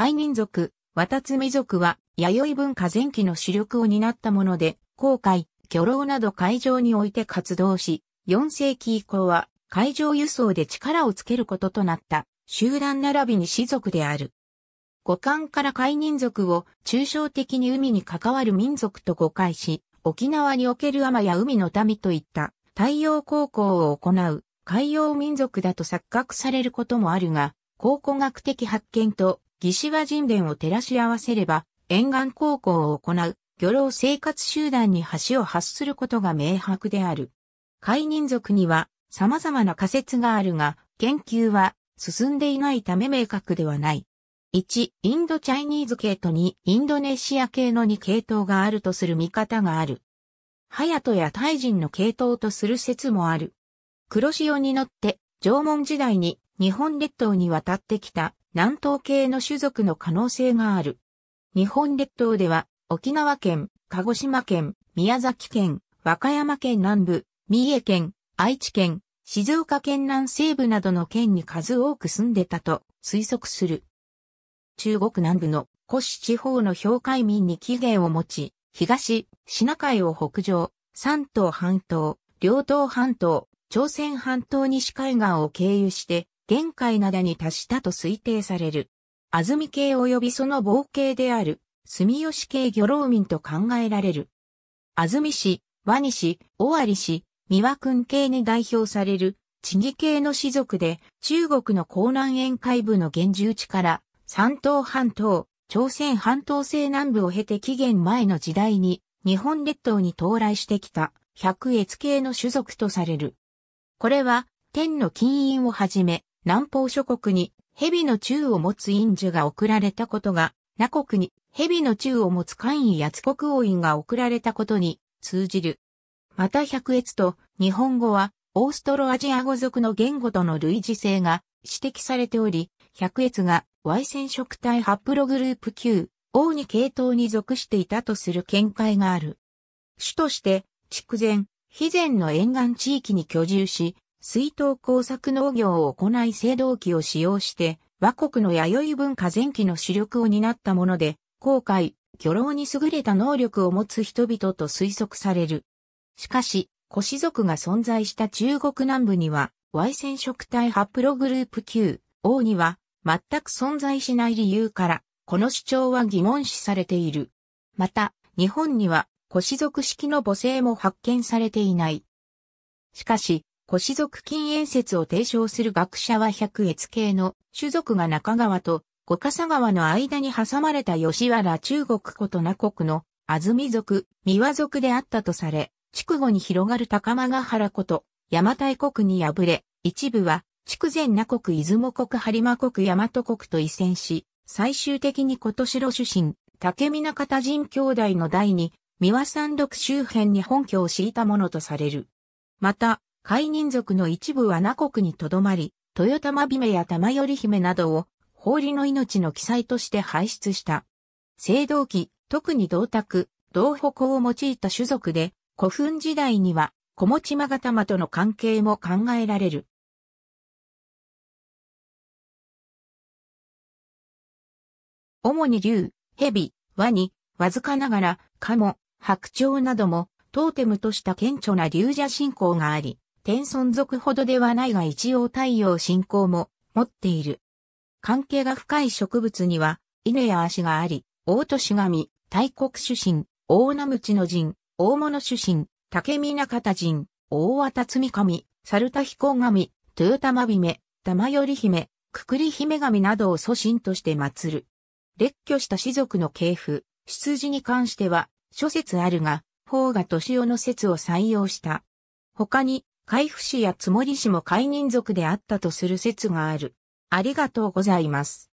海民族、渡み族は、弥生文化前期の主力を担ったもので、航海、漁労など海上において活動し、4世紀以降は、海上輸送で力をつけることとなった、集団並びに士族である。五感から海民族を抽象的に海に関わる民族と誤解し、沖縄における海や海の民といった太陽高校を行う海洋民族だと錯覚されることもあるが、考古学的発見と義志和神殿を照らし合わせれば、沿岸航行を行う、漁労生活集団に橋を発することが明白である。海人族には様々な仮説があるが、研究は進んでいないため明確ではない。1、インドチャイニーズ系と2、インドネシア系の2系統があるとする見方がある。ハヤトやタイ人の系統とする説もある。黒潮に乗って、縄文時代に日本列島に渡ってきた南東系の種族の可能性がある。日本列島では、沖縄県、鹿児島県、宮崎県、和歌山県南部、三重県、愛知県、静岡県南西部などの県に数多く住んでたと推測する。中国南部の古市地方の氷海民に起源を持ち、東、シナ海を北上、山東半島、両東半島、朝鮮半島西海岸を経由して、限界灘に達したと推定される。安住系及びその傍系である、住吉系漁老民と考えられる。安住市、和西、尾張市、三輪君系に代表される、地義系の士族で、中国の江南沿海部の厳住地から、山東半島、朝鮮半島西南部を経て紀元前の時代に、日本列島に到来してきた、百越系の種族とされる。これは、天の金印をはじめ、南方諸国に蛇の宙を持つ陰樹が送られたことが、那国に蛇の宙を持つ官位や国王院が送られたことに通じる。また百越と日本語はオーストロアジア語族の言語との類似性が指摘されており、百越が Y 染色体ハプログループ Q、王に系統に属していたとする見解がある。主として、筑前、肥前の沿岸地域に居住し、水筒工作農業を行い青銅器を使用して、和国の弥生文化前期の主力を担ったもので、航海、巨浪に優れた能力を持つ人々と推測される。しかし、古氏族が存在した中国南部には、Y 染色体ハプログループ Q、O には、全く存在しない理由から、この主張は疑問視されている。また、日本には、古氏族式の母性も発見されていない。しかし、腰族禁煙説を提唱する学者は百越系の種族が中川と五笠川の間に挟まれた吉原中国こと名国の安住族、三和族であったとされ、筑後に広がる高間ヶ原こと山大国に敗れ、一部は筑前名国出雲国播磨国大和国と移戦し、最終的に琴城主神、竹見中田人兄弟の代に、三輪山麓周辺に本拠を敷いたものとされる。また、海人族の一部は那国にとどまり、豊玉姫や玉寄姫などを、法理の命の記載として排出した。青銅器、特に銅鐸、銅矛を用いた種族で、古墳時代には、小持勾玉との関係も考えられる。主に竜、蛇、ワニ、わずかながら、カモ、白鳥なども、トーテムとした顕著な竜蛇信仰があり、天孫族ほどではないが一応太陽信仰も持っている。関係が深い植物には、稲や足があり、大都市神、大国主神、大名口の神、大物主神、竹見中田神、大和積神、猿田彦神、豊玉姫、玉寄姫、くくり姫神などを祖神として祀る。列挙した士族の系譜、出自に関しては、諸説あるが、方が年尾の説を採用した。他に、海部氏やもり氏も海人族であったとする説がある。ありがとうございます。